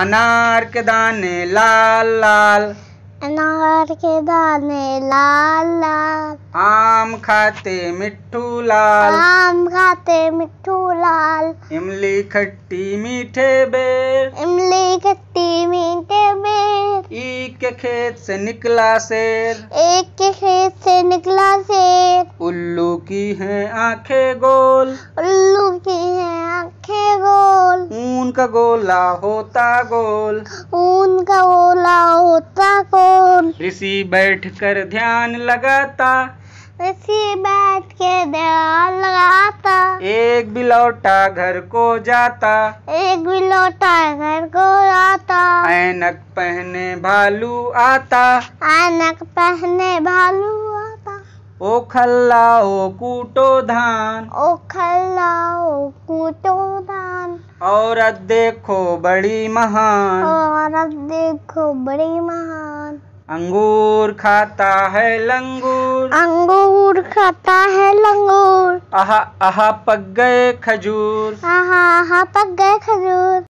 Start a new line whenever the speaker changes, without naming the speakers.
अनार के दाने लाल लाल अनार के दाने
लाल लाल
आम खाते मिठू लाल आम
खाते मिठू लाल
इमली खट्टी मीठे बेर इमली खट्टी मीठे बेर एक के खेत से निकला शेर एक के खेत से निकला शेर उल्लू की है आंखें गोल ऊन का गोला होता
गोल ऊन का गोला
होता गोल ऋषि बैठ कर ध्यान लगाता
ऋषि बैठ के ध्यान लगाता
एक बिलौटा घर को जाता
एक बिलौटा घर को जाता ऐनक
पहने भालू आता
ऐनक पहने भालू
आता ओ खल्ला ओ कूटो धान
ओ खल्ला ओ
औरत देखो बड़ी महान
औरत देखो बड़ी महान
अंगूर खाता है लंगूर अंगूर खाता है लंगूर आहा आहा पक गए खजूर आहा आहा पक गए खजूर